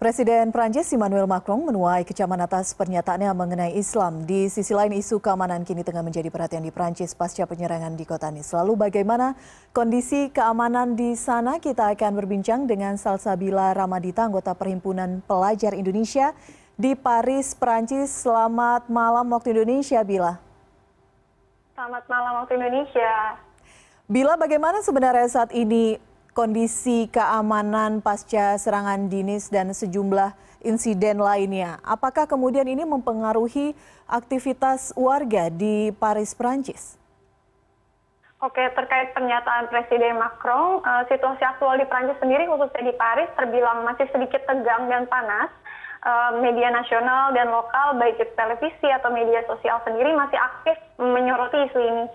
Presiden Prancis Emmanuel Macron menuai kecaman atas pernyataannya mengenai Islam. Di sisi lain, isu keamanan kini tengah menjadi perhatian di Prancis pasca penyerangan di kota ini. Lalu bagaimana kondisi keamanan di sana? Kita akan berbincang dengan Salsabila Ramadita, anggota Perhimpunan Pelajar Indonesia di Paris, Prancis. Selamat malam waktu Indonesia, Bila. Selamat malam waktu Indonesia. Bila bagaimana sebenarnya saat ini kondisi keamanan pasca serangan dinis dan sejumlah insiden lainnya. Apakah kemudian ini mempengaruhi aktivitas warga di Paris, Prancis? Oke, terkait pernyataan Presiden Macron, eh, situasi aktual di Prancis sendiri, khususnya di Paris, terbilang masih sedikit tegang dan panas. Eh, media nasional dan lokal, baik itu televisi atau media sosial sendiri, masih aktif menyoroti isu ini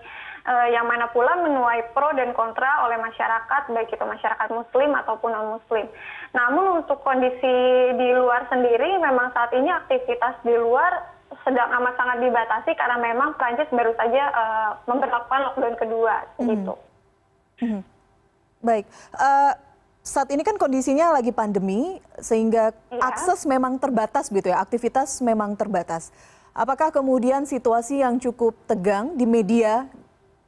uh, yang mana pula menuai pro dan kontra oleh masyarakat baik itu masyarakat muslim ataupun non muslim. Namun untuk kondisi di luar sendiri memang saat ini aktivitas di luar sedang amat sangat dibatasi karena memang Prancis baru saja uh, memperlakukan lockdown kedua mm. gitu. Mm. Baik. Uh, saat ini kan kondisinya lagi pandemi sehingga ya. akses memang terbatas gitu ya, aktivitas memang terbatas. Apakah kemudian situasi yang cukup tegang di media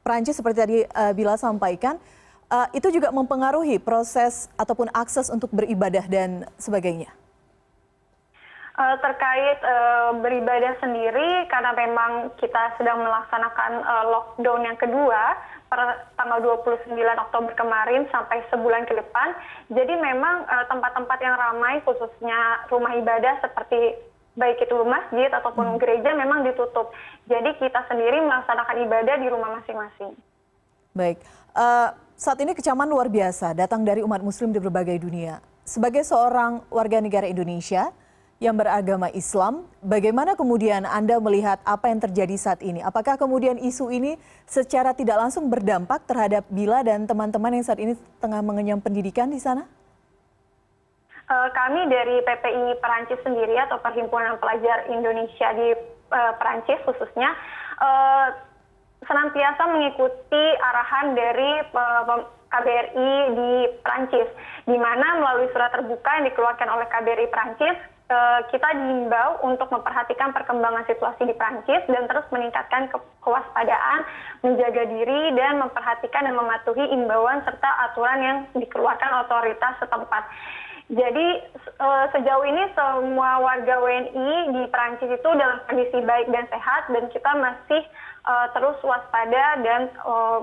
Prancis seperti tadi uh, Bila sampaikan, uh, itu juga mempengaruhi proses ataupun akses untuk beribadah dan sebagainya. Uh, terkait uh, beribadah sendiri, karena memang kita sedang melaksanakan uh, lockdown yang kedua per tanggal 29 Oktober kemarin sampai sebulan ke depan. Jadi memang tempat-tempat yang ramai, khususnya rumah ibadah seperti baik itu masjid ataupun hmm. gereja memang ditutup. Jadi kita sendiri melaksanakan ibadah di rumah masing-masing. Baik, uh, saat ini kecaman luar biasa datang dari umat muslim di berbagai dunia. Sebagai seorang warga negara Indonesia yang beragama Islam, bagaimana kemudian Anda melihat apa yang terjadi saat ini? Apakah kemudian isu ini secara tidak langsung berdampak terhadap Bila dan teman-teman yang saat ini tengah mengenyam pendidikan di sana? Eh, kami dari PPI Perancis sendiri atau Perhimpunan Pelajar Indonesia di uh, Perancis khususnya uh, senantiasa mengikuti arahan dari uh, KBRI di Perancis, di mana melalui surat terbuka yang dikeluarkan oleh KBRI Perancis kita diimbau untuk memperhatikan perkembangan situasi di Perancis dan terus meningkatkan kewaspadaan, menjaga diri dan memperhatikan dan mematuhi imbauan serta aturan yang dikeluarkan otoritas setempat. Jadi eh, sejauh ini semua warga WNI di Perancis itu dalam kondisi baik dan sehat dan kita masih uh, terus waspada dan uh,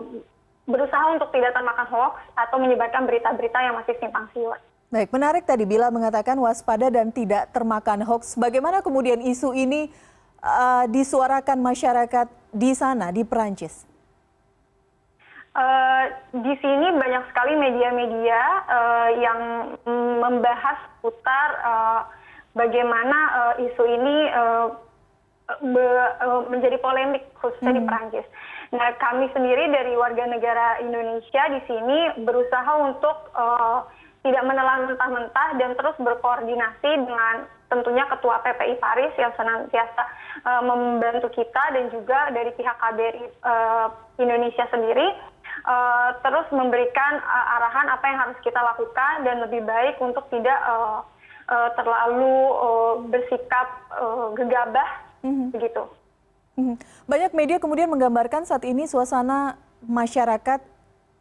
berusaha untuk tidak termakan hoax atau menyebarkan berita-berita yang masih simpang siur. Baik, menarik tadi bila mengatakan waspada dan tidak termakan hoax. Bagaimana kemudian isu ini uh, disuarakan masyarakat di sana di Perancis? Eh, di sini banyak sekali media-media eh, yang membahas putar eh, bagaimana isu ini menjadi polemik khususnya di hmm. Perancis. Nah, kami sendiri dari warga negara Indonesia di sini berusaha untuk uh, tidak menelan mentah-mentah dan terus berkoordinasi dengan tentunya Ketua PPI Paris yang senantiasa uh, membantu kita dan juga dari pihak KBRI uh, Indonesia sendiri uh, terus memberikan uh, arahan apa yang harus kita lakukan dan lebih baik untuk tidak uh, uh, terlalu uh, bersikap uh, gegabah mhm. begitu. Mm-hmm. Banyak media kemudian menggambarkan saat ini suasana masyarakat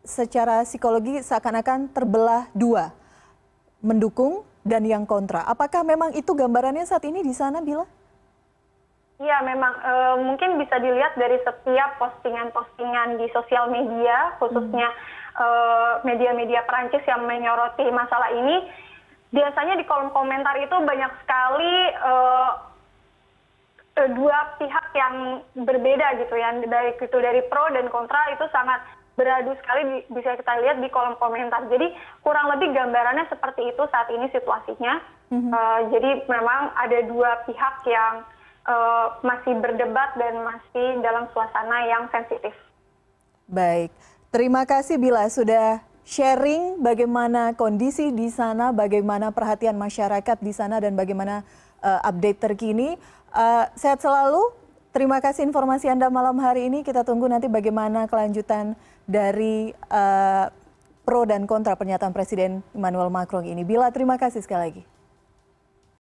secara psikologi seakan-akan terbelah dua, mendukung dan yang kontra. Apakah memang itu gambarannya saat ini di sana, Bila? Iya memang e, mungkin bisa dilihat dari setiap postingan-postingan di sosial media khususnya hmm. Eh, media-media hmm. Perancis yang menyoroti masalah ini biasanya di kolom komentar itu banyak sekali e, e, dua pihak yang berbeda gitu ya dari itu dari pro dan kontra itu sangat beradu sekali di, bisa kita lihat di kolom komentar. Jadi kurang lebih gambarannya seperti itu saat ini situasinya. -hmm. e, jadi memang ada dua pihak yang Eh, masih berdebat dan masih dalam suasana yang sensitif. Baik, terima kasih Bila sudah sharing bagaimana kondisi di sana, bagaimana perhatian masyarakat di sana dan bagaimana uh, update terkini. Uh, sehat selalu. Terima kasih informasi Anda malam hari ini. Kita tunggu nanti bagaimana kelanjutan dari uh, pro dan kontra pernyataan Presiden Emmanuel Macron ini. Bila terima kasih sekali lagi.